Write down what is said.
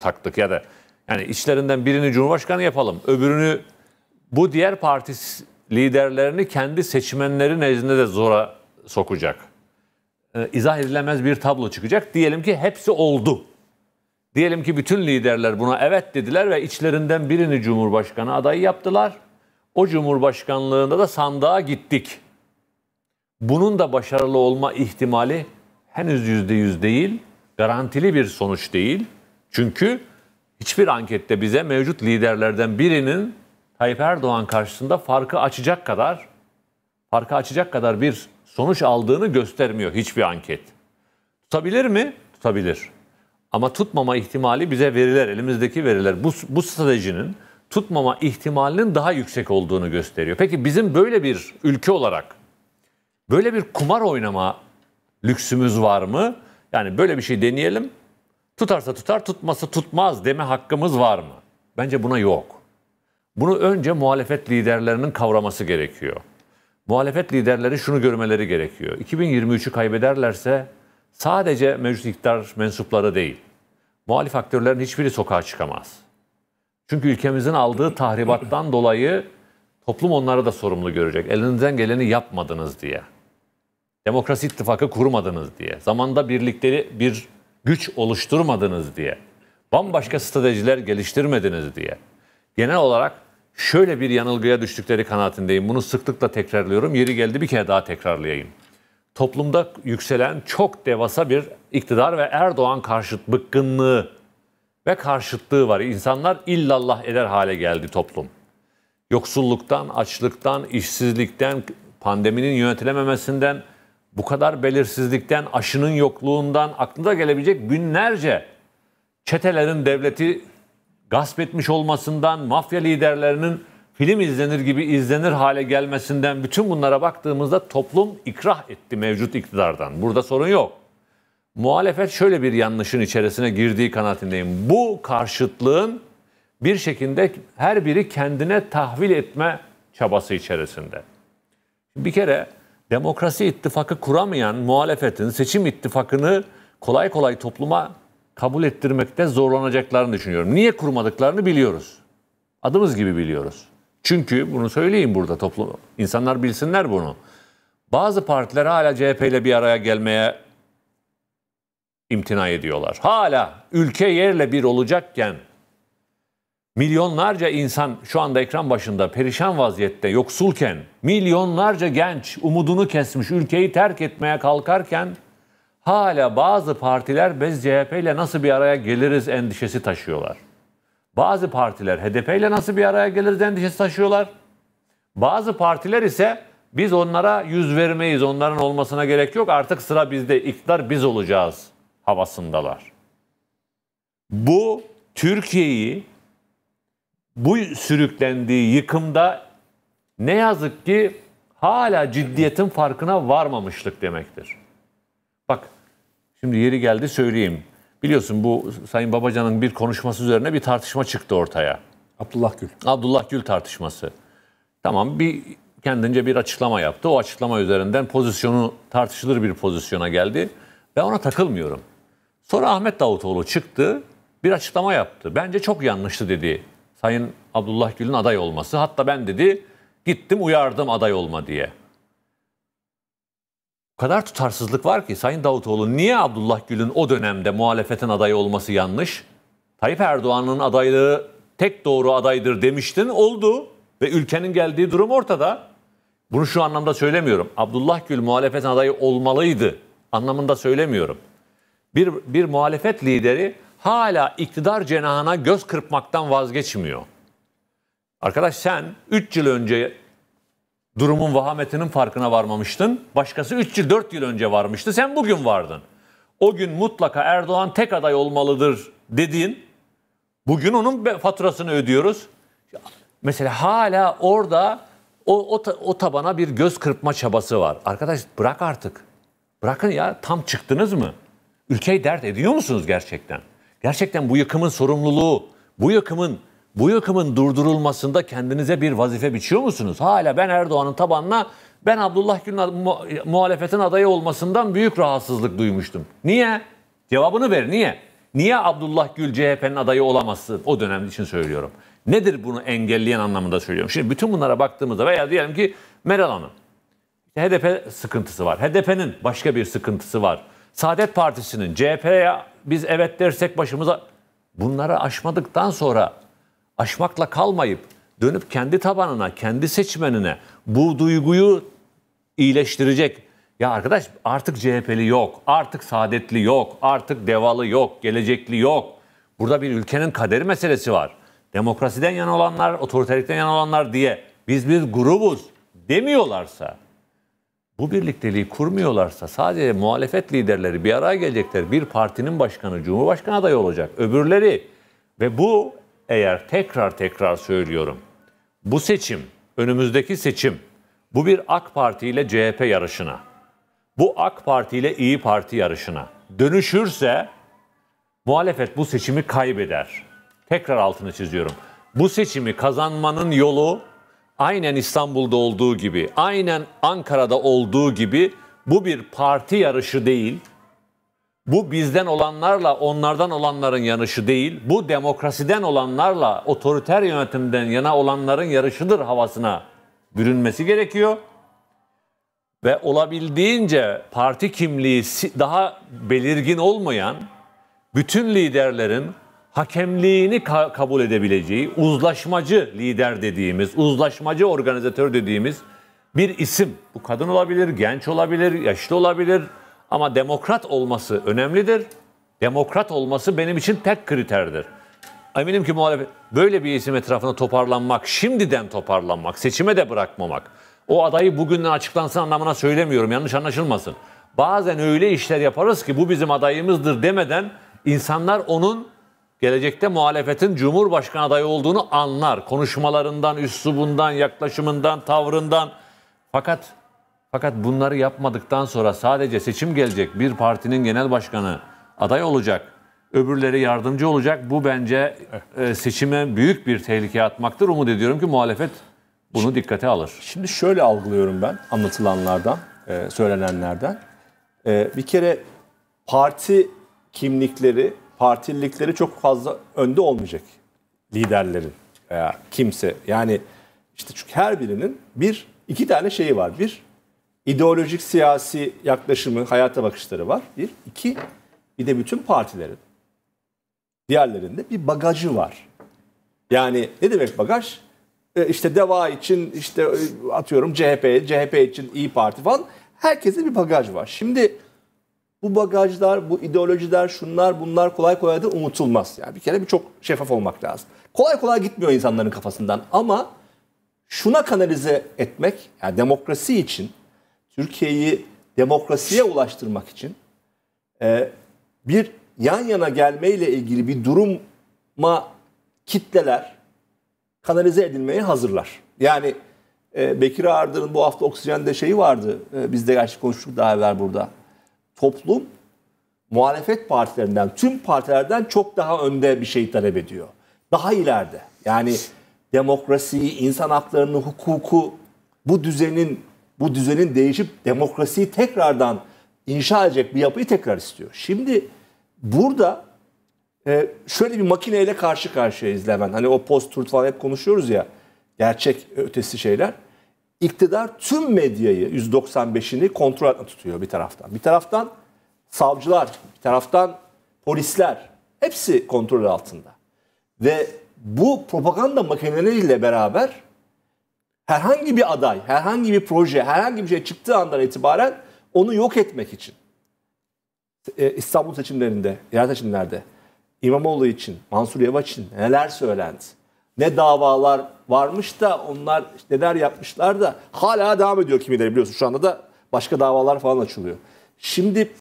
taktık ya da yani içlerinden birini Cumhurbaşkanı yapalım, öbürünü bu diğer parti liderlerini kendi seçmenleri nezdinde de zora sokacak. E, izah edilemez bir tablo çıkacak. Diyelim ki hepsi oldu. Diyelim ki bütün liderler buna evet dediler ve içlerinden birini Cumhurbaşkanı adayı yaptılar. O Cumhurbaşkanlığında da sandığa gittik. Bunun da başarılı olma ihtimali henüz yüzde yüz değil, garantili bir sonuç değil. Çünkü hiçbir ankette bize mevcut liderlerden birinin Tayyip Erdoğan karşısında farkı açacak kadar farkı açacak kadar bir sonuç aldığını göstermiyor hiçbir anket. Tutabilir mi? Tutabilir. Ama tutmama ihtimali bize veriler, elimizdeki veriler bu, bu stratejinin tutmama ihtimalinin daha yüksek olduğunu gösteriyor. Peki bizim böyle bir ülke olarak böyle bir kumar oynama lüksümüz var mı? Yani böyle bir şey deneyelim. Tutarsa tutar, tutmasa tutmaz deme hakkımız var mı? Bence buna yok. Bunu önce muhalefet liderlerinin kavraması gerekiyor. Muhalefet liderleri şunu görmeleri gerekiyor. 2023'ü kaybederlerse sadece mevcut iktidar mensupları değil, muhalif aktörlerin hiçbiri sokağa çıkamaz. Çünkü ülkemizin aldığı tahribattan dolayı toplum onları da sorumlu görecek. Elinizden geleni yapmadınız diye. Demokrasi ittifakı kurmadınız diye. Zamanda birlikleri bir güç oluşturmadınız diye, bambaşka stratejiler geliştirmediniz diye. Genel olarak şöyle bir yanılgıya düştükleri kanaatindeyim. Bunu sıklıkla tekrarlıyorum. Yeri geldi bir kere daha tekrarlayayım. Toplumda yükselen çok devasa bir iktidar ve Erdoğan karşıt bıkkınlığı ve karşıtlığı var. İnsanlar illallah eder hale geldi toplum. Yoksulluktan, açlıktan, işsizlikten, pandeminin yönetilememesinden, bu kadar belirsizlikten, aşının yokluğundan aklınıza gelebilecek binlerce çetelerin devleti gasp etmiş olmasından, mafya liderlerinin film izlenir gibi izlenir hale gelmesinden bütün bunlara baktığımızda toplum ikrah etti mevcut iktidardan. Burada sorun yok. Muhalefet şöyle bir yanlışın içerisine girdiği kanaatindeyim. Bu karşıtlığın bir şekilde her biri kendine tahvil etme çabası içerisinde. Bir kere demokrasi ittifakı kuramayan muhalefetin seçim ittifakını kolay kolay topluma kabul ettirmekte zorlanacaklarını düşünüyorum. Niye kurmadıklarını biliyoruz. Adımız gibi biliyoruz. Çünkü bunu söyleyeyim burada toplum. insanlar bilsinler bunu. Bazı partiler hala CHP ile bir araya gelmeye imtina ediyorlar. Hala ülke yerle bir olacakken Milyonlarca insan şu anda ekran başında perişan vaziyette, yoksulken, milyonlarca genç umudunu kesmiş, ülkeyi terk etmeye kalkarken hala bazı partiler biz CHP ile nasıl bir araya geliriz endişesi taşıyorlar. Bazı partiler HDP ile nasıl bir araya geliriz endişesi taşıyorlar. Bazı partiler ise biz onlara yüz vermeyiz, onların olmasına gerek yok. Artık sıra bizde, iktidar biz olacağız havasındalar. Bu Türkiye'yi bu sürüklendiği yıkımda ne yazık ki hala ciddiyetin farkına varmamışlık demektir. Bak şimdi yeri geldi söyleyeyim. Biliyorsun bu Sayın Babacan'ın bir konuşması üzerine bir tartışma çıktı ortaya. Abdullah Gül. Abdullah Gül tartışması. Tamam bir kendince bir açıklama yaptı. O açıklama üzerinden pozisyonu tartışılır bir pozisyona geldi. Ben ona takılmıyorum. Sonra Ahmet Davutoğlu çıktı, bir açıklama yaptı. Bence çok yanlıştı dedi. Sayın Abdullah Gül'ün aday olması. Hatta ben dedi gittim uyardım aday olma diye. O kadar tutarsızlık var ki Sayın Davutoğlu niye Abdullah Gül'ün o dönemde muhalefetin adayı olması yanlış? Tayyip Erdoğan'ın adaylığı tek doğru adaydır demiştin oldu ve ülkenin geldiği durum ortada. Bunu şu anlamda söylemiyorum. Abdullah Gül muhalefetin adayı olmalıydı anlamında söylemiyorum. Bir, bir muhalefet lideri hala iktidar cenahına göz kırpmaktan vazgeçmiyor. Arkadaş sen 3 yıl önce durumun vahametinin farkına varmamıştın. Başkası 3 yıl 4 yıl önce varmıştı. Sen bugün vardın. O gün mutlaka Erdoğan tek aday olmalıdır dediğin bugün onun faturasını ödüyoruz. Mesela hala orada o, o, o tabana bir göz kırpma çabası var. Arkadaş bırak artık. Bırakın ya tam çıktınız mı? Ülkeyi dert ediyor musunuz gerçekten? Gerçekten bu yıkımın sorumluluğu, bu yıkımın bu yıkımın durdurulmasında kendinize bir vazife biçiyor musunuz? Hala ben Erdoğan'ın tabanına ben Abdullah Gül'ün mu, muhalefetin adayı olmasından büyük rahatsızlık duymuştum. Niye? Cevabını ver niye? Niye Abdullah Gül CHP'nin adayı olaması O dönem için söylüyorum. Nedir bunu engelleyen anlamında söylüyorum. Şimdi bütün bunlara baktığımızda veya diyelim ki Meral Hanım. HDP sıkıntısı var. HDP'nin başka bir sıkıntısı var. Saadet Partisi'nin CHP'ye biz evet dersek başımıza bunları aşmadıktan sonra aşmakla kalmayıp dönüp kendi tabanına, kendi seçmenine bu duyguyu iyileştirecek. Ya arkadaş artık CHP'li yok, artık Saadetli yok, artık Devalı yok, Gelecekli yok. Burada bir ülkenin kaderi meselesi var. Demokrasiden yana olanlar, otoriterlikten yana olanlar diye biz bir grubuz demiyorlarsa bu birlikteliği kurmuyorlarsa sadece muhalefet liderleri bir araya gelecekler. Bir partinin başkanı, cumhurbaşkanı adayı olacak. Öbürleri ve bu eğer tekrar tekrar söylüyorum. Bu seçim, önümüzdeki seçim bu bir AK Parti ile CHP yarışına. Bu AK Parti ile İyi Parti yarışına dönüşürse muhalefet bu seçimi kaybeder. Tekrar altını çiziyorum. Bu seçimi kazanmanın yolu aynen İstanbul'da olduğu gibi, aynen Ankara'da olduğu gibi bu bir parti yarışı değil. Bu bizden olanlarla onlardan olanların yarışı değil. Bu demokrasiden olanlarla otoriter yönetimden yana olanların yarışıdır havasına bürünmesi gerekiyor. Ve olabildiğince parti kimliği daha belirgin olmayan bütün liderlerin hakemliğini ka- kabul edebileceği uzlaşmacı lider dediğimiz, uzlaşmacı organizatör dediğimiz bir isim. Bu kadın olabilir, genç olabilir, yaşlı olabilir ama demokrat olması önemlidir. Demokrat olması benim için tek kriterdir. Eminim ki muhalefet böyle bir isim etrafında toparlanmak, şimdiden toparlanmak, seçime de bırakmamak. O adayı bugünden açıklansın anlamına söylemiyorum, yanlış anlaşılmasın. Bazen öyle işler yaparız ki bu bizim adayımızdır demeden insanlar onun gelecekte muhalefetin Cumhurbaşkanı adayı olduğunu anlar. Konuşmalarından, üslubundan, yaklaşımından, tavrından. Fakat fakat bunları yapmadıktan sonra sadece seçim gelecek. Bir partinin genel başkanı aday olacak. Öbürleri yardımcı olacak. Bu bence e, seçime büyük bir tehlike atmaktır. Umut ediyorum ki muhalefet bunu şimdi, dikkate alır. Şimdi şöyle algılıyorum ben anlatılanlardan, e, söylenenlerden. E, bir kere parti kimlikleri partililikleri çok fazla önde olmayacak liderlerin veya kimse. Yani işte çünkü her birinin bir iki tane şeyi var. Bir ideolojik siyasi yaklaşımı, hayata bakışları var. Bir, iki bir de bütün partilerin diğerlerinde bir bagajı var. Yani ne demek bagaj? E işte DEVA için işte e, atıyorum CHP, CHP için İyi Parti falan herkese bir bagaj var. Şimdi bu bagajlar, bu ideolojiler, şunlar bunlar kolay kolay da unutulmaz. Yani bir kere bir çok şeffaf olmak lazım. Kolay kolay gitmiyor insanların kafasından ama şuna kanalize etmek, yani demokrasi için, Türkiye'yi demokrasiye ulaştırmak için e, bir yan yana gelmeyle ilgili bir duruma kitleler kanalize edilmeye hazırlar. Yani e, Bekir Ardır'ın bu hafta Oksijen'de şeyi vardı. E, biz de gerçi konuştuk daha evvel burada toplum muhalefet partilerinden, tüm partilerden çok daha önde bir şey talep ediyor. Daha ileride. Yani demokrasiyi, insan haklarını, hukuku, bu düzenin bu düzenin değişip demokrasiyi tekrardan inşa edecek bir yapıyı tekrar istiyor. Şimdi burada e, şöyle bir makineyle karşı karşıyayız Levent. Hani o post-truth falan hep konuşuyoruz ya. Gerçek ötesi şeyler iktidar tüm medyayı 195'ini kontrol altında tutuyor bir taraftan. Bir taraftan savcılar, bir taraftan polisler hepsi kontrol altında. Ve bu propaganda makineleriyle beraber herhangi bir aday, herhangi bir proje, herhangi bir şey çıktığı andan itibaren onu yok etmek için e, İstanbul seçimlerinde, yerel seçimlerde İmamoğlu için, Mansur Yavaş için neler söylendi? ne davalar varmış da onlar neler yapmışlar da hala devam ediyor kimileri biliyorsun şu anda da başka davalar falan açılıyor. Şimdi